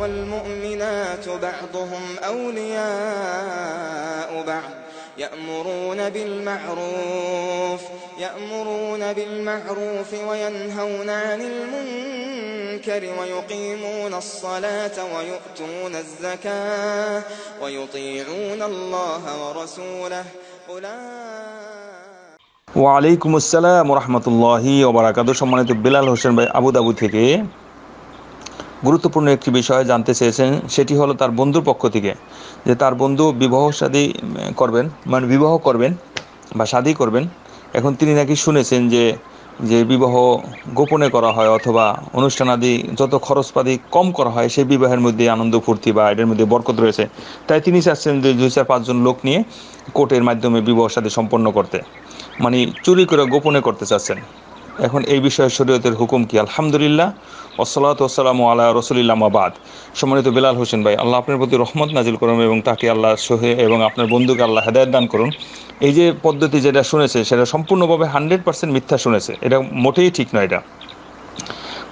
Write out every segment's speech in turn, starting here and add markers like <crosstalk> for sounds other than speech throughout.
والمؤمنات بعضهم أولياء بعض يأمرون بالمعروف يأمرون بالمعروف وينهون عن المنكر ويقيمون الصلاة ويؤتون الزكاة ويطيعون الله ورسوله أولئك السلام ورحمة الله وبركاته شمالة بلال হোসেন ভাই دابو تكي গুরুত্বপূর্ণ একটি বিষয় জানতে চেয়েছেন সেটি হলো তার বন্ধুর পক্ষ থেকে যে তার বন্ধু বিবাহ শাদী করবেন মানে বিবাহ করবেন বা শাদী করবেন এখন তিনি নাকি শুনেছেন যে যে বিবাহ গোপনে করা হয় অথবা অনুষ্ঠানাদি যত খরচপাতি কম করা হয় সেই বিবাহের মধ্যে আনন্দ ফুর্তি বা এটার মধ্যে বরকত রয়েছে তাই তিনি চাচ্ছেন যে দুই চার পাঁচজন লোক নিয়ে কোর্টের মাধ্যমে বিবাহ সাথে সম্পন্ন করতে মানে চুরি করে গোপনে করতে চাচ্ছেন এখন এই বিষয়ে শরীয়তের হুকুম কি আলহামদুলিল্লাহ ওসলাত ওসালাম আল্লাহ রসুলিল্লামাবাদ বাদ সম্মানিত বিলাল হোসেন ভাই আল্লাহ আপনার প্রতি রহমত নাজিল করুন এবং তাকে আল্লাহ সোহে এবং আপনার বন্ধুকে আল্লাহ হেদায়ত দান করুন এই যে পদ্ধতি যেটা শুনেছে সেটা সম্পূর্ণভাবে হান্ড্রেড পার্সেন্ট মিথ্যা শুনেছে এটা মোটেই ঠিক নয় এটা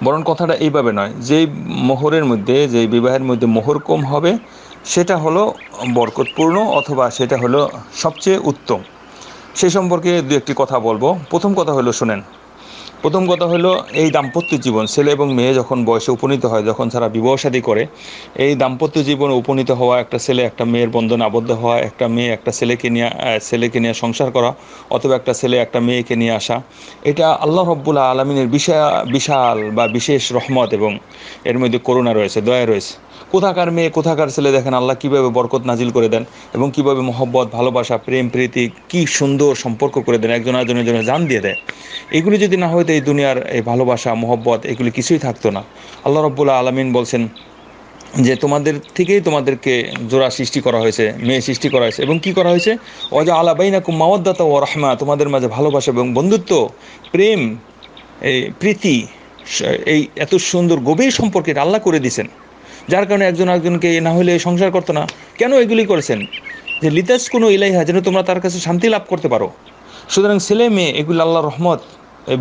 বরং কথাটা এইভাবে নয় যেই মোহরের মধ্যে যেই বিবাহের মধ্যে মোহর কম হবে সেটা হলো বরকতপূর্ণ অথবা সেটা হলো সবচেয়ে উত্তম সে সম্পর্কে দু একটি কথা বলবো প্রথম কথা হলো শোনেন প্রথম কথা হলো এই দাম্পত্য জীবন ছেলে এবং মেয়ে যখন বয়সে উপনীত হয় যখন তারা বিবাহসাদী করে এই দাম্পত্য জীবন উপনীত হওয়া একটা ছেলে একটা মেয়ের বন্ধন আবদ্ধ হওয়া একটা মেয়ে একটা ছেলেকে নিয়ে ছেলেকে নিয়ে সংসার করা অথবা একটা ছেলে একটা মেয়েকে নিয়ে আসা এটা আল্লাহ রব্বুল্লা আলমিনের বিশাল বিশাল বা বিশেষ রহমত এবং এর মধ্যে করুণা রয়েছে দয়া রয়েছে কোথাকার মেয়ে কোথাকার ছেলে দেখেন আল্লাহ কিভাবে বরকত নাজিল করে দেন এবং কিভাবে মহব্বত ভালোবাসা প্রেম প্রীতি কি সুন্দর সম্পর্ক করে দেন একজন আরেকজনের জন্য জান দিয়ে দেয় এগুলি যদি না হয়তো এই দুনিয়ার এই ভালোবাসা মহব্বত এগুলি কিছুই থাকতো না আল্লাহ রব্বুল্লাহ আলমিন বলছেন যে তোমাদের থেকেই তোমাদেরকে জোড়া সৃষ্টি করা হয়েছে মেয়ে সৃষ্টি করা হয়েছে এবং কি করা হয়েছে অজা আলাবাইনা মাওয়াদ্দাতা ও রহমা তোমাদের মাঝে ভালোবাসা এবং বন্ধুত্ব প্রেম এই প্রীতি এই এত সুন্দর গভীর সম্পর্কে আল্লাহ করে দিয়েছেন যার কারণে একজন একজনকে না হলে সংসার করতো না কেন এগুলি করেছেন যে লিতাস কোনো ইলাইহা যেন তোমরা তার কাছে শান্তি লাভ করতে পারো সুতরাং ছেলে মেয়ে এগুলো আল্লাহ রহমত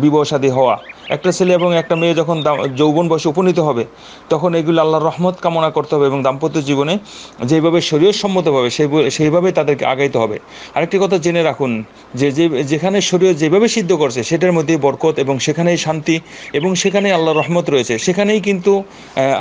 বিবাহ হওয়া একটা ছেলে এবং একটা মেয়ে যখন যৌবন বয়সে উপনীত হবে তখন এগুলো আল্লাহর রহমত কামনা করতে হবে এবং দাম্পত্য জীবনে যেভাবে শরীর সম্মতভাবে সেই সেইভাবে তাদেরকে আগাইতে হবে আরেকটি কথা জেনে রাখুন যে যে যেখানে শরীর যেভাবে সিদ্ধ করছে সেটার মধ্যে বরকত এবং সেখানেই শান্তি এবং সেখানেই আল্লাহর রহমত রয়েছে সেখানেই কিন্তু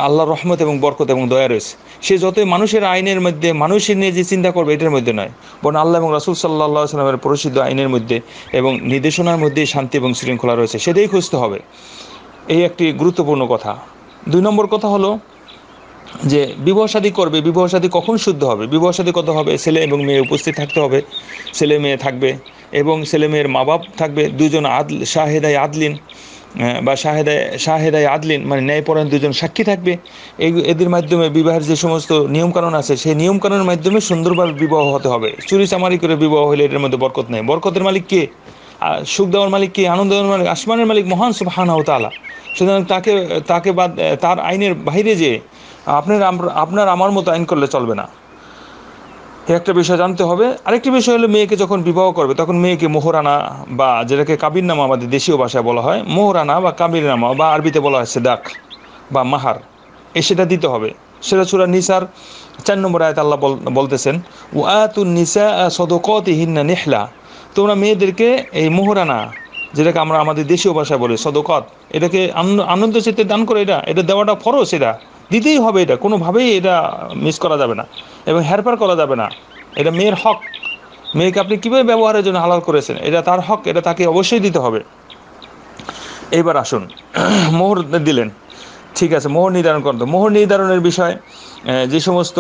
আল্লাহর রহমত এবং বরকত এবং দয়া রয়েছে সে যতই মানুষের আইনের মধ্যে মানুষের নিয়ে যে চিন্তা করবে এটার মধ্যে নয় বরং আল্লাহ এবং রাসুল সাল্লাহ সাল্লামের প্রসিদ্ধ আইনের মধ্যে এবং নির্দেশনার মধ্যেই শান্তি এবং শৃঙ্খলা রয়েছে সেটাই খুঁজতে হবে হবে এই একটি গুরুত্বপূর্ণ কথা দুই নম্বর কথা হলো যে বিবাহসাদী করবে বিবাহসাদী কখন শুদ্ধ হবে বিবাহসাদী কত হবে ছেলে এবং মেয়ে উপস্থিত থাকতে হবে ছেলে মেয়ে থাকবে এবং ছেলে মেয়ের মা বাপ থাকবে দুজন আদল শাহেদায় আদলিন বা শাহেদায় শাহেদায় আদলিন মানে ন্যায়পরায়ণ দুজন সাক্ষী থাকবে এই এদের মাধ্যমে বিবাহের যে সমস্ত নিয়মকানুন আছে সেই নিয়মকানুনের মাধ্যমে সুন্দরভাবে বিবাহ হতে হবে চুরি চামারি করে বিবাহ হলে এটার মধ্যে বরকত নেই বরকতের মালিক কে সুখ দেওয়ার মালিক কি আনন্দ দেওয়ার মালিক আসমানের মালিক মহান সুবাহানা তালা সুতরাং তাকে তাকে বাদ তার আইনের বাইরে যে আপনার আপনার আমার মতো আইন করলে চলবে না একটা বিষয় জানতে হবে আরেকটি বিষয় হলো মেয়েকে যখন বিবাহ করবে তখন মেয়েকে মোহরানা বা যেটাকে নামা আমাদের দেশীয় ভাষায় বলা হয় মোহরানা বা নামা বা আরবিতে বলা হয় সেদাক বা মাহার এ সেটা দিতে হবে সেটা সুরা নিসার চার নম্বর আয়াত আল্লাহ বলতেছেন ও আয়াতুন নিসা সদকতিহীন না নেহলা তোমরা মেয়েদেরকে এই মোহরানা যেটাকে আমরা আমাদের দেশীয় ভাষায় বলি সদকত এটাকে আনন্দ চিত্তে দান করে এটা এটা দেওয়াটা ফরস এটা দিতেই হবে এটা কোনোভাবেই এটা মিস করা যাবে না এবং হেরফার করা যাবে না এটা মেয়ের হক মেয়েকে আপনি কীভাবে ব্যবহারের জন্য হালাল করেছেন এটা তার হক এটা তাকে অবশ্যই দিতে হবে এইবার আসুন <clears throat> মোহর দিলেন ঠিক আছে মোহর নির্ধারণ করতো মোহর নির্ধারণের বিষয় যে সমস্ত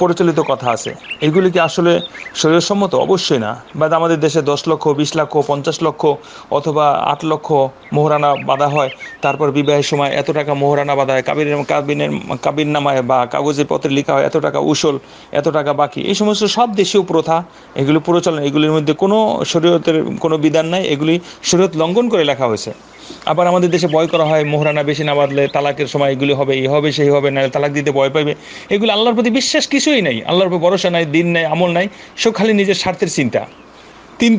প্রচলিত কথা আছে এগুলি কি আসলে শরীরসম্মত অবশ্যই না বা আমাদের দেশে দশ লক্ষ বিশ লক্ষ পঞ্চাশ লক্ষ অথবা আট লক্ষ মোহরানা বাঁধা হয় তারপর বিবাহের সময় এত টাকা মোহরানা বাঁধা হয় কাবির কাবিনের কাবির নামায় বা কাগজের পত্রে লেখা হয় এত টাকা উসল এত টাকা বাকি এই সমস্ত সব দেশীয় প্রথা এগুলো প্রচলন এগুলির মধ্যে কোনো শরীয়তের কোনো বিধান নাই এগুলি শরীয়ত লঙ্ঘন করে লেখা হয়েছে আবার আমাদের দেশে বয় করা হয় মোহরানা বেশি না বাঁধলে তালাকের সময় এগুলি হবে এই হবে সেই হবে না তালাক দিতে ভয় পাবে এগুলো আল্লাহর প্রতি বিশ্বাস কিছুই নাই আল্লাহর প্রতি ভরসা নাই দিন নাই আমল নাই সব খালি নিজের স্বার্থের চিন্তা তিন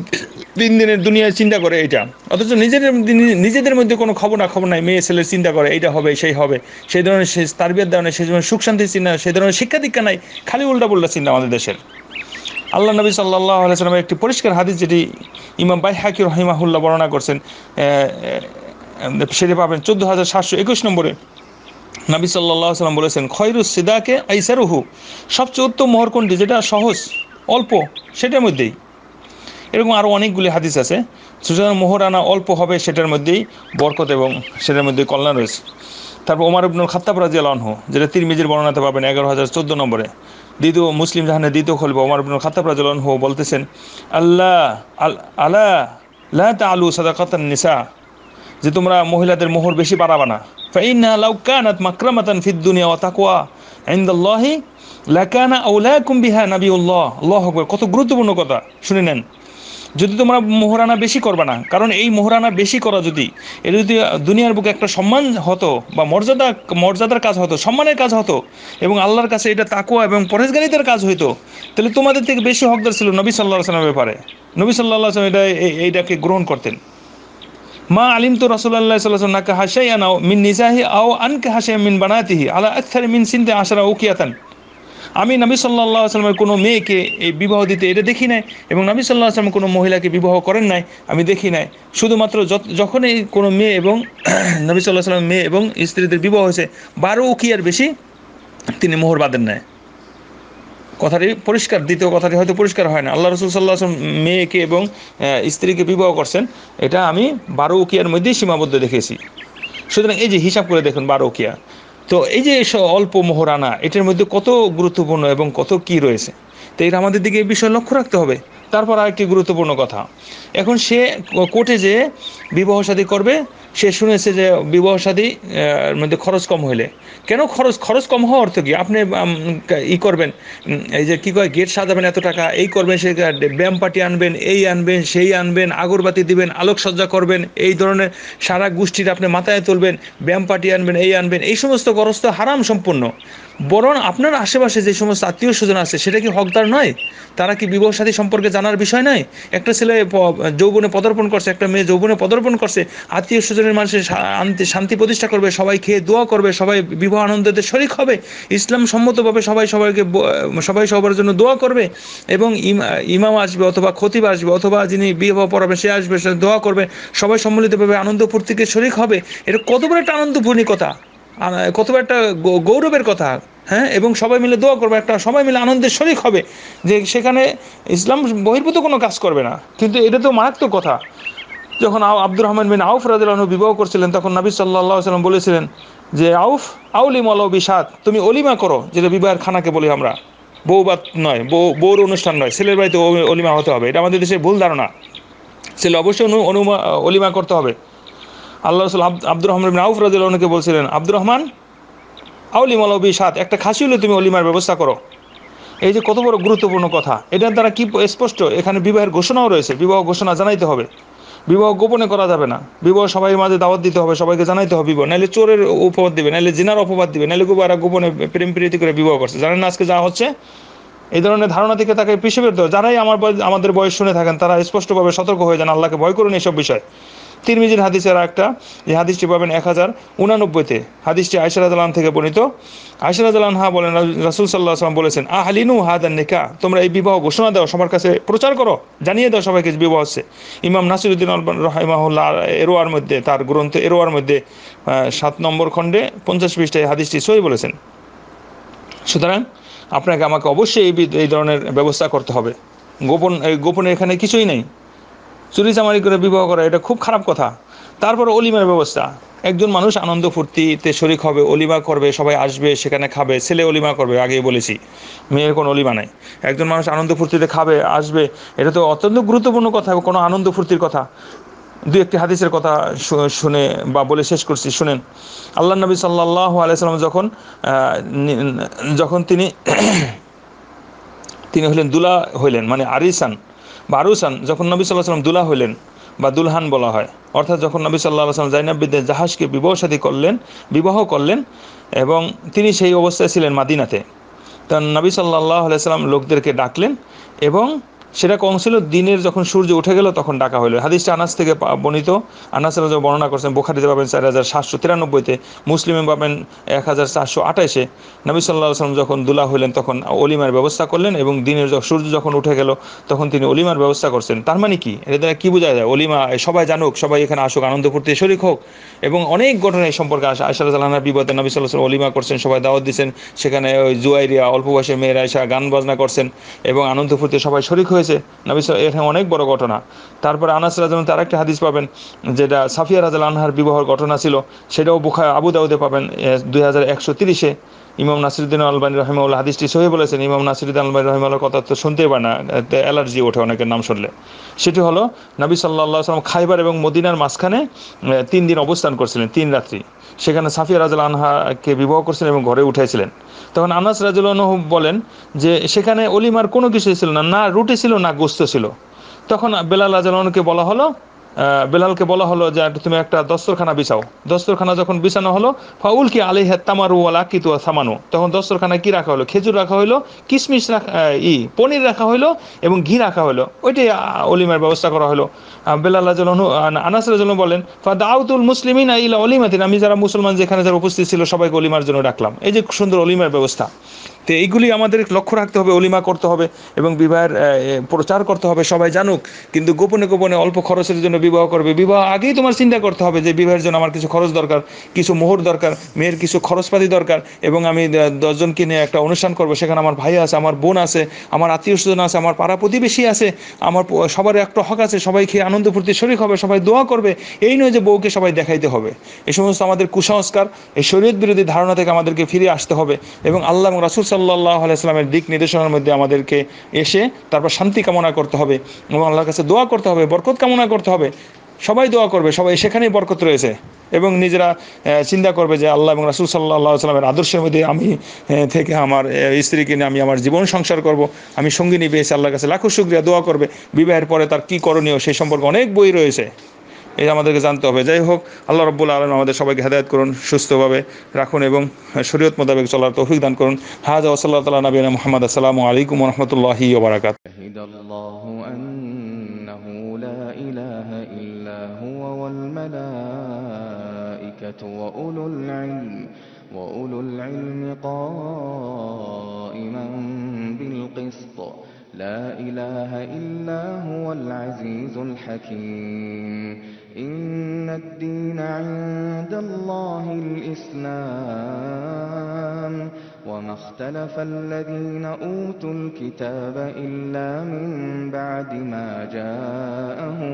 তিন দিনের দুনিয়ায় চিন্তা করে এটা অথচ নিজেদের নিজেদের মধ্যে কোনো খবর না খবর নাই মেয়ে ছেলের চিন্তা করে এটা হবে সেই হবে সেই ধরনের সে তারবিয়ার দেওয়া নেই সেই ধরনের সুখ শান্তির চিন্তা সেই ধরনের শিক্ষা দীক্ষা নাই খালি উল্টা পুল্টা চিন্তা আমাদের দেশের আল্লাহ নবী সাল্লাহ আলাইসালামের একটি পরিষ্কার হাদিস যেটি ইমাম বাই হাকির রহিমাহুল্লাহ বর্ণনা করছেন সেটি পাবেন চোদ্দ হাজার সাতশো একুশ নম্বরে নাবি সাল্লাহ সাল্লাম বলেছেন খয়রুস সিদাকে আইসারুহু সবচেয়ে উত্তম মোহর কোনটি যেটা সহজ অল্প সেটার মধ্যেই এরকম আরও অনেকগুলি হাদিস আছে সুতরাং মোহরানা অল্প হবে সেটার মধ্যেই বরকত এবং সেটার মধ্যেই কল্যাণ রয়েছে তারপর ওমার ইবনুল খাত্তাব রাজিয়াল আনহু যেটা তিরমিজির বর্ণনাতে পাবেন এগারো হাজার চোদ্দো নম্বরে দ্বিতীয় মুসলিম জাহানের দ্বিতীয় খলিফা ওমার ইবনুল খাত্তাব রাজি আলহ বলতেছেন আল্লাহ আল আল্লাহ লা তা আলু সাদাকাতান নিসা যে তোমরা মহিলাদের মোহর বেশি বাড়াবা না ফিদ দুনিয়া কত গুরুত্বপূর্ণ কথা শুনে নেন যদি তোমরা মোহরানা বেশি করবা না কারণ এই মোহরানা বেশি করা যদি এটা যদি দুনিয়ার বুকে একটা সম্মান হতো বা মর্যাদা মর্যাদার কাজ হতো সম্মানের কাজ হতো এবং আল্লাহর কাছে এটা তাকুয়া এবং পরেজগানিতার কাজ হইতো তাহলে তোমাদের থেকে বেশি হকদার ছিল নবী সাল্লাহ আসলামের ব্যাপারে নবী সাল্লাহ আসলাম এটা এইটাকে গ্রহণ করতেন মা আলিম তো রসুল্লাহ সাল্লাম নাকা হাসাই আনাও মিন নিজাহি আও আনকে হাসাই মিন বানাতিহি আলা আখারি মিন সিনতে আসারা উকিয়াতান আমি নবী সাল্লাহ আসলামের কোনো মেয়েকে এই বিবাহ দিতে এটা দেখি নাই এবং নবী সাল্লাহ আসলাম কোনো মহিলাকে বিবাহ করেন নাই আমি দেখি নাই শুধুমাত্র যখনই কোনো মেয়ে এবং <clears throat> নবী সাল্লাহ আসলাম মেয়ে এবং স্ত্রীদের বিবাহ হয়েছে বারো উকিয়ার বেশি তিনি মোহর বাঁধেন নেয় কথাটি পরিষ্কার দ্বিতীয় কথাটি হয়তো পরিষ্কার হয় না আল্লাহ রসুল সাল্লাহ আসলাম মেয়েকে এবং স্ত্রীকে বিবাহ করছেন এটা আমি বারো উকিয়ার মধ্যেই সীমাবদ্ধ দেখেছি সুতরাং এই যে হিসাব করে দেখুন বারো উকিয়া তো এই যে অল্প মোহরানা এটার মধ্যে কত গুরুত্বপূর্ণ এবং কত কি রয়েছে তো এটা আমাদের দিকে এই বিষয়ে লক্ষ্য রাখতে হবে তারপর আরেকটি গুরুত্বপূর্ণ কথা এখন সে কোর্টে যে বিবাহ সাদী করবে সে শুনেছে যে বিবাহ সাদী মধ্যে খরচ কম হইলে কেন খরচ খরচ কম হওয়া অর্থ কি আপনি ই করবেন এই যে কী কয় গেট সাজাবেন এত টাকা এই করবেন সে ব্যায়াম পার্টি আনবেন এই আনবেন সেই আনবেন আগরবাতি দিবেন আলোকসজ্জা করবেন এই ধরনের সারা গোষ্ঠীর আপনি মাথায় তুলবেন ব্যায়াম পার্টি আনবেন এই আনবেন এই সমস্ত খরচ তো হারাম সম্পূর্ণ বরং আপনার আশেপাশে যে সমস্ত আত্মীয় স্বজন আছে সেটা কি হকদার নয় তারা কি বিবাহ সাথী সম্পর্কে জানার বিষয় নয় একটা ছেলে যৌবনে পদার্পণ করছে একটা মেয়ে যৌবনে পদার্পণ করছে আত্মীয় স্বজন প্রয়োজনের মানুষের শান্তি প্রতিষ্ঠা করবে সবাই খেয়ে দোয়া করবে সবাই বিবাহ আনন্দতে শরিক হবে ইসলাম সম্মতভাবে সবাই সবাইকে সবাই সবার জন্য দোয়া করবে এবং ইমাম আসবে অথবা খতিব আসবে অথবা যিনি বিবাহ পড়াবে সে আসবে সে দোয়া করবে সবাই সম্মিলিতভাবে আনন্দ ফুর্তিকে শরিক হবে এটা কত বড় একটা আনন্দপূর্ণী কথা কত একটা গৌরবের কথা হ্যাঁ এবং সবাই মিলে দোয়া করবে একটা সবাই মিলে আনন্দের শরিক হবে যে সেখানে ইসলাম বহির্ভূত কোনো কাজ করবে না কিন্তু এটা তো মারাত্মক কথা যখন আব্দুর রহমান বিন আউফ রাজু বিবাহ করছিলেন তখন নাবি সাল্লাহ সাল্লাম বলেছিলেন যে আউফ আউলিম আলো বিষাদ তুমি অলিমা করো যেটা বিবাহের খানাকে বলি আমরা বউ বাত নয় বউ বউর অনুষ্ঠান নয় ছেলের বাড়িতে অলিমা হতে হবে এটা আমাদের দেশের ভুল ধারণা ছেলে অবশ্যই অনুমা অলিমা করতে হবে আল্লাহ রসুল আব্দুর রহমান বিন আউফ রাজুকে বলছিলেন আব্দুর রহমান আউলিম আলো বিষাদ একটা খাসি হলে তুমি অলিমার ব্যবস্থা করো এই যে কত বড় গুরুত্বপূর্ণ কথা এটার দ্বারা কি স্পষ্ট এখানে বিবাহের ঘোষণাও রয়েছে বিবাহ ঘোষণা জানাইতে হবে বিবাহ গোপনে করা যাবে না বিবাহ সবাই মাঝে দাওয়াত দিতে হবে সবাইকে জানাইতে হবে বিবাহ নাহলে চোরের উপবাদ দিবে নাহলে জিনার অপবাদ দিবে নাহলে গোবারা গোপনে প্রেম প্রীতি করে বিবাহ করছে জানেন না আজকে যা হচ্ছে এই ধরনের ধারণা থেকে তাকে পিছিয়ে হবে যারাই আমার আমাদের বয়স শুনে থাকেন তারা স্পষ্টভাবে সতর্ক হয়ে যান আল্লাহকে ভয় করুন এইসব বিষয়ে তিরমিজির হাদিসের একটা এই হাদিসটি পাবেন এক হাজার উনানব্বইতে হাদিসটি আয়সার আদালান থেকে বর্ণিত আয়সার আদালান হা বলেন রাসুল সাল্লাহ আসলাম বলেছেন আহলিনু হাদান নিকা তোমরা এই বিবাহ ঘোষণা দাও সবার কাছে প্রচার করো জানিয়ে দাও সবাইকে বিবাহ হচ্ছে ইমাম নাসিরুদ্দিন রহিমাহুল্লাহ এরোয়ার মধ্যে তার গ্রন্থ এরোয়ার মধ্যে সাত নম্বর খণ্ডে পঞ্চাশ পৃষ্ঠায় হাদিসটি সই বলেছেন সুতরাং আপনাকে আমাকে অবশ্যই এই ধরনের ব্যবস্থা করতে হবে গোপন গোপনে এখানে কিছুই নেই চুরি চামারি করে বিবাহ করা এটা খুব খারাপ কথা তারপর অলিমার ব্যবস্থা একজন মানুষ আনন্দ ফুর্তিতে শরিক হবে অলিমা করবে সবাই আসবে সেখানে খাবে ছেলে অলিমা করবে আগেই বলেছি মেয়ের কোনো অলিমা নাই একজন মানুষ আনন্দ ফুর্তিতে খাবে আসবে এটা তো অত্যন্ত গুরুত্বপূর্ণ কথা কোনো আনন্দ ফুর্তির কথা দু একটি হাদিসের কথা শুনে বা বলে শেষ করছি শুনেন আল্লাহ নবী সাল্লাহ আলাইসাল্লাম যখন যখন তিনি তিনি হলেন দুলা হইলেন মানে আরিসান বারুসান যখন নবী সাল্লাহ সাল্লাম দুলা হলেন বা দুলহান বলা হয় অর্থাৎ যখন নবী সাল্লাহ সাল্লাম জাইনাবিদ্দে জাহাজকে বিবাহ সাথী করলেন বিবাহ করলেন এবং তিনি সেই অবস্থায় ছিলেন মাদিনাতে তখন নবী সাল্লাহ আলাইসাল্লাম লোকদেরকে ডাকলেন এবং সেটা কম ছিল দিনের যখন সূর্য উঠে গেল তখন ডাকা হলো হাদিসটা আনাস থেকে বর্ণিত আনাস রাজা বর্ণনা করছেন বোখারিতে পাবেন চার হাজার সাতশো তিরানব্বইতে মুসলিমে পাবেন এক হাজার চারশো আঠাইশে নবী সাল্লাহ আসলাম যখন দুলা হলেন তখন অলিমার ব্যবস্থা করলেন এবং দিনের সূর্য যখন উঠে গেল তখন তিনি অলিমার ব্যবস্থা করছেন তার মানে কি এটা দ্বারা কী বোঝা যায় অলিমা সবাই জানুক সবাই এখানে আসুক আনন্দ করতে শরিক হোক এবং অনেক ঘটনা এই সম্পর্কে আসে আয়সা রাজালানার বিপদে নবী সাল্লাহ সাল্লাম অলিমা করছেন সবাই দাওয়াত দিচ্ছেন সেখানে ওই জুয়াইরিয়া অল্প বয়সের মেয়েরা এসে গান বাজনা করছেন এবং আনন্দ ফুর্তি সবাই শরিক হয়ে হয়েছে নবিস এখানে অনেক বড় ঘটনা তারপরে আনাস রাজন তার একটা হাদিস পাবেন যেটা সাফিয়া রাজাল আনহার বিবাহর ঘটনা ছিল সেটাও বুখা আবু দাউদে পাবেন দুই হাজার একশো তিরিশে ইমাম নাসিরুদ্দিন আলবানী রহমাউল্লাহ হাদিসটি সহি বলেছেন ইমাম নাসিরুদ্দিন আলবানী রহমাউল্লাহ কথা তো শুনতে পারে না অ্যালার্জি ওঠে অনেকের নাম শুনলে সেটি হলো নবী সাল্লাহ সাল্লাম খাইবার এবং মদিনার মাঝখানে তিন দিন অবস্থান করছিলেন তিন রাত্রি সেখানে সাফিয়া রাজুল আনহাকে বিবাহ করছিলেন এবং ঘরে উঠেছিলেন তখন আনাস রাজুল বলেন যে সেখানে অলিমার কোনো কিছু ছিল না না রুটি ছিল না গোস্ত ছিল তখন বেলাল রাজুলকে বলা হলো বেলালকে বলা হলো যে তুমি একটা দস্তরখানা বিছাও দস্তরখানা যখন বিছানো হলো ফাউল কি আলি হেত্তামারু ওয়ালা কিতু সামানু তখন দস্তরখানা কি রাখা হলো খেজুর রাখা হলো কিশমিশ রাখা ই পনির রাখা হলো এবং ঘি রাখা হলো ওইটাই অলিমার ব্যবস্থা করা হলো বেলাল রাজন আনাস রাজন বলেন ফা দাউতুল মুসলিমিন ইলা অলিমাতিন আমি যারা মুসলমান যেখানে যারা উপস্থিত ছিল সবাইকে অলিমার জন্য ডাকলাম এই যে সুন্দর অলিমার ব্যবস্থা তো এইগুলি আমাদের লক্ষ্য রাখতে হবে অলিমা করতে হবে এবং বিবাহের প্রচার করতে হবে সবাই জানুক কিন্তু গোপনে গোপনে অল্প খরচের জন্য বিবাহ করবে বিবাহ আগেই তোমার চিন্তা করতে হবে যে বিবাহের জন্য আমার কিছু খরচ দরকার কিছু মোহর দরকার মেয়ের কিছু খরচপাতি দরকার এবং আমি দশজনকে নিয়ে একটা অনুষ্ঠান করব সেখানে আমার ভাই আছে আমার বোন আছে আমার আত্মীয় স্বজন আছে আমার পাড়া প্রতিবেশী আছে আমার সবার একটা হক আছে সবাই খেয়ে আনন্দ ফুর্তি শরিক হবে সবাই দোয়া করবে এই নয় যে বউকে সবাই দেখাইতে হবে এই সমস্ত আমাদের কুসংস্কার এই শরীর বিরোধী ধারণা থেকে আমাদেরকে ফিরে আসতে হবে এবং আল্লাহ রাসুল সাল্লাহ আলাইসলামের দিক নির্দেশনার মধ্যে আমাদেরকে এসে তারপর শান্তি কামনা করতে হবে এবং আল্লাহর কাছে দোয়া করতে হবে বরকত কামনা করতে হবে সবাই দোয়া করবে সবাই সেখানেই বরকত রয়েছে এবং নিজেরা চিন্তা করবে যে আল্লাহ এবং রাসুল সাল্লাহ সাল্লামের আদর্শের মধ্যে আমি থেকে আমার স্ত্রী কিনে আমি আমার জীবন সংসার করব আমি সঙ্গিনী পেয়েছি আল্লাহর কাছে লাখো শুক্রিয়া দোয়া করবে বিবাহের পরে তার কী করণীয় সেই সম্পর্কে অনেক বই রয়েছে এই আমাদেরকে জানতে হবে যাই হোক আল্লাহ রব্বুল আলম আমাদের সবাইকে হেদায়ত করুন সুস্থভাবে রাখুন এবং শরীয়ত মোতাবেক চলার তৌফিক দান করুন হাজা ওসাল্লাহ তালা নবীন মোহাম্মদ আসসালামু আলাইকুম রহমতুল্লাহ ওবরাকাত وأولو العلم قائما بالقسط لا إله إلا هو العزيز الحكيم إن الدين عند الله الإسلام وما اختلف الذين أوتوا الكتاب إلا من بعد ما جاءهم